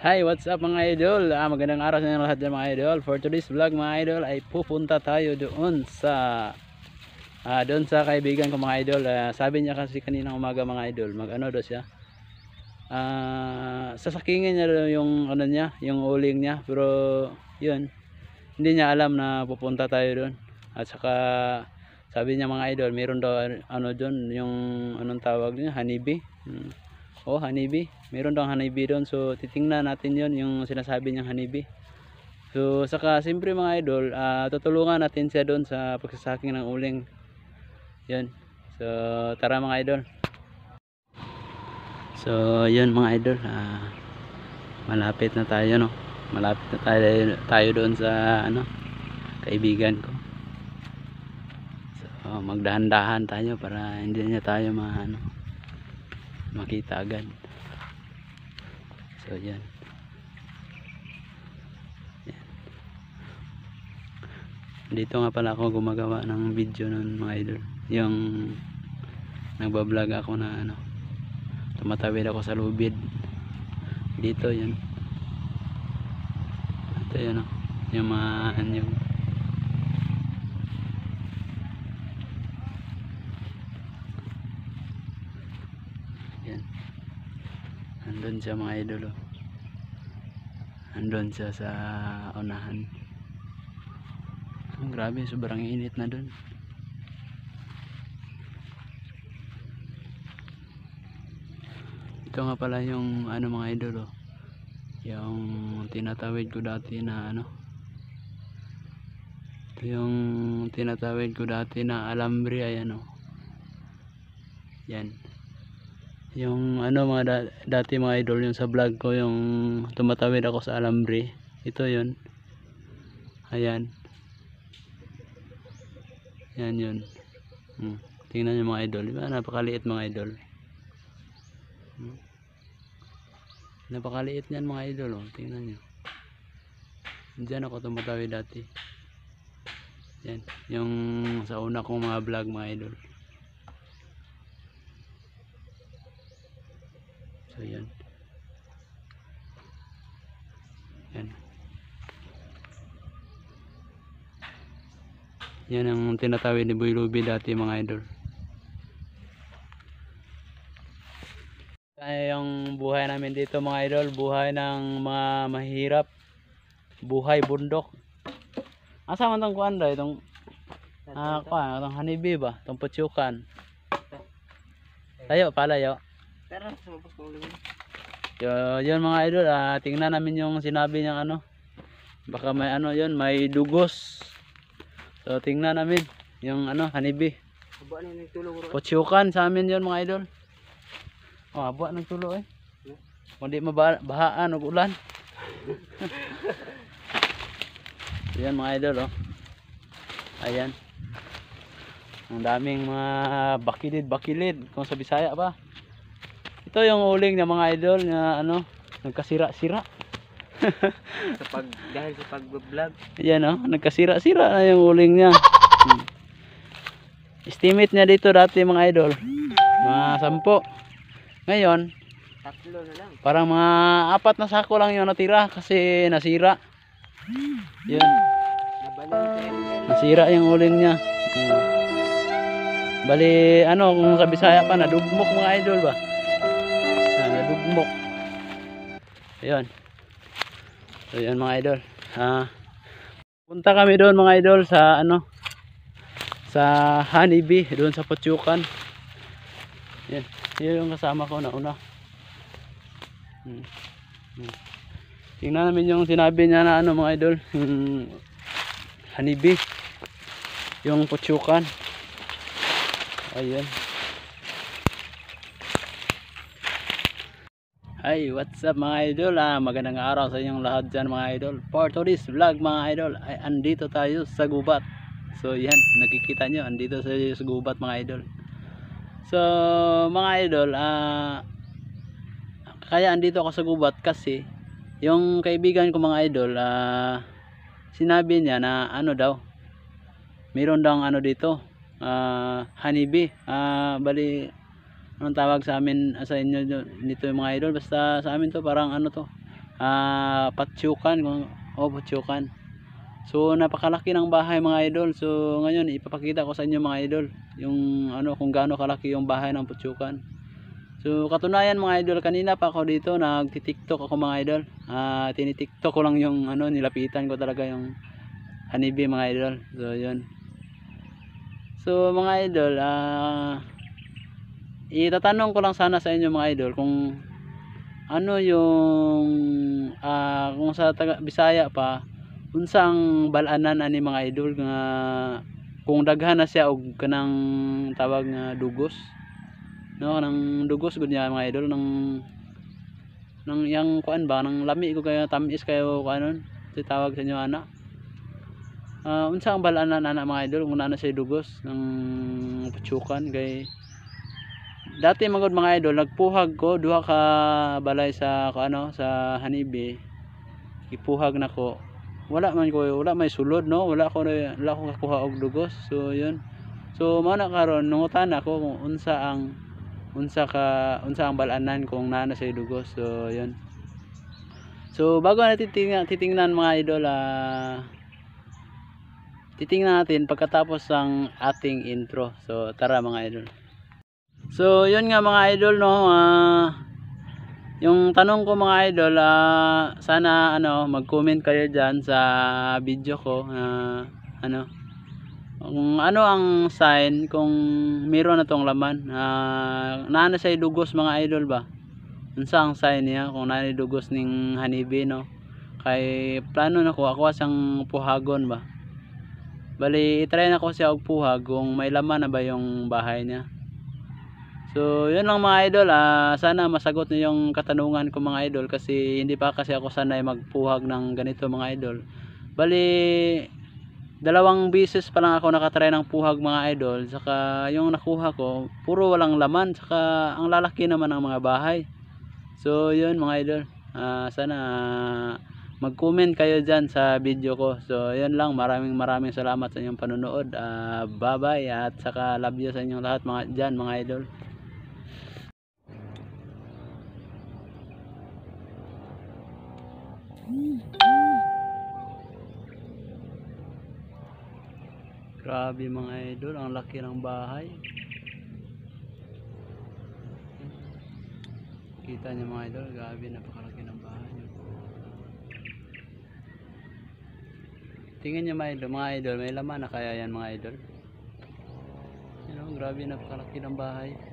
Hi, what's up mga idol? Ah, magandang araw sa inyo lahat dyan, mga idol. For today's vlog mga idol ay pupunta tayo doon sa ah, doon sa kaibigan ko mga idol. Ah, sabi niya kasi kanina umaga mga idol, mag-ano daw siya. Ah, sasakingin niya yung ano niya, yung uling niya, pero yun. Hindi niya alam na pupunta tayo doon. At saka sabi niya mga idol, meron daw ano, ano doon yung anong tawag niya, honeybee. Hmm oh honeybee meron daw honeybee doon so titingnan natin yon yung sinasabi niyang honeybee so saka siyempre mga idol uh, tutulungan natin siya doon sa pagsasaking ng uling yan so tara mga idol so yun mga idol uh, malapit na tayo no malapit na tayo, tayo doon sa ano kaibigan ko so magdahan-dahan tayo para hindi niya tayo maano makita agad so yan dito nga pala ako gumagawa ng video nun mga idol yung nagbablog ako na ano tumatawid ako sa lubid dito yan ito yun o oh. yung mga ano, yung andun siya mga idol oh. andun siya sa unahan Ang oh, grabe sobrang init na dun ito nga pala yung ano mga idolo. Oh. yung tinatawid ko dati na ano ito yung tinatawid ko dati na alambre ayan oh. yan yung ano mga da dati mga idol yung sa vlog ko yung tumatawid ako sa alambre ito yon ayan yan yun hmm. tingnan nyo mga idol diba? napakaliit mga idol hmm. napakaliit nyan mga idol oh. tingnan nyo dyan ako tumatawid dati yan yung sa una kong mga vlog mga idol So yan. Yan. Yan ang tinatawid ni Boy Luby dati mga idol. Ay, yung buhay namin dito mga idol, buhay ng mga mahirap, buhay bundok. Asa man tong kuan itong ah, kuan, itong honeybee ba, itong putyukan. Layo palayo. Tara, sumabas ko ulit. Yo, yun mga idol, ah, tingnan namin yung sinabi niya ano. Baka may ano yun, may dugos. So tingnan namin yung ano, hanibi. Aba ano nagtulo ko. Potsyukan sa amin yun mga idol. Oh, aba nagtulo eh. Kundi mabahaan o ulan. yan mga idol oh. Ayan. Ang daming mga bakilid-bakilid kung sa Bisaya ba. Ito yung uling ng mga idol na ano, nagkasira-sira. sa pag dahil sa pagbo-vlog. Yan oh, nagkasira-sira na yung uling niya. Hmm. Estimate niya dito dati mga idol. Mga sampo. Ngayon, tatlo na lang. Parang mga apat na sako lang yung natira kasi nasira. Yun. Nasira yung uling niya. Hmm. Bali, ano, kung sa Bisaya pa, nadugmok mga idol ba? bugmok ayun so yun mga idol ha punta kami doon mga idol sa ano sa honeybee doon sa Pachukan yun, yun yung kasama ko na una hmm. Hmm. tingnan namin yung sinabi niya na ano mga idol hmm. honeybee yung Pachukan ayun Hey, what's up mga idol? Ah, magandang araw sa inyong lahat dyan mga idol. For today's vlog mga idol, ay andito tayo sa gubat. So yan, nakikita nyo, andito sa, sa gubat mga idol. So mga idol, ah, kaya andito ako sa gubat kasi yung kaibigan ko mga idol, ah, sinabi niya na ano daw, meron daw ano dito, ah, honeybee, ah, bali anong tawag sa amin ah, sa inyo dito yung mga idol basta sa amin to parang ano to uh, patsyukan o oh, patsyukan so napakalaki ng bahay mga idol so ngayon ipapakita ko sa inyo mga idol yung ano kung gaano kalaki yung bahay ng patsyukan So katunayan mga idol, kanina pa ako dito nagti-TikTok ako mga idol. Ah, uh, tinitiktok ko lang yung ano, nilapitan ko talaga yung hanibi mga idol. So 'yun. So mga idol, ah uh, itatanong ko lang sana sa inyo mga idol kung ano yung uh, kung sa taga Bisaya pa unsang balanan ani mga idol nga kung daghan na siya og kanang tawag nga dugos no kanang dugos gud niya mga idol nang nang yang kuan ba nang lami ko kayo tamis kayo kanon titawag sa inyo ana uh, ah, unsa balanan ana mga idol kung ana siya dugos nang patsukan kay dati magod mga idol nagpuhag ko duha ka balay sa ano sa hanibi ipuhag na ko wala man ko wala may sulod no wala ko wala ko kakuha og dugos so yun so mana karon nungutan ako kung unsa ang unsa ka unsa ang balanan kung nana sa dugos so yun so bago natin titingnan, titingnan mga idol ah, titingnan natin pagkatapos ng ating intro so tara mga idol So, yun nga mga idol no, uh, yung tanong ko mga idol, uh, sana ano, mag-comment kayo diyan sa video ko na uh, ano kung ano ang sign kung meron na tong laman uh, naano siya dugos mga idol ba unsa ano ang sign niya kung naani dugos ning hanibi no kay plano na ko ako sang puhagon ba bali itry na ko siya og puhag kung may laman na ba yung bahay niya So, yun lang mga idol. Uh, sana masagot niyo yung katanungan ko mga idol kasi hindi pa kasi ako sanay magpuhag ng ganito mga idol. Bali, dalawang beses pa lang ako nakatry ng puhag mga idol. Saka yung nakuha ko, puro walang laman. Saka ang lalaki naman ng mga bahay. So, yun mga idol. Uh, sana ah, mag-comment kayo dyan sa video ko. So, yun lang. Maraming maraming salamat sa inyong panunood. Uh, Bye-bye at saka love you sa inyong lahat mga, dyan mga idol. Grabe mga idol, ang laki ng bahay. Kita niyo mga idol, grabe napakalaki ng bahay. Tingnan niyo mga idol, mga idol, may laman na kaya yan mga idol. You know, grabe napakalaki ng bahay.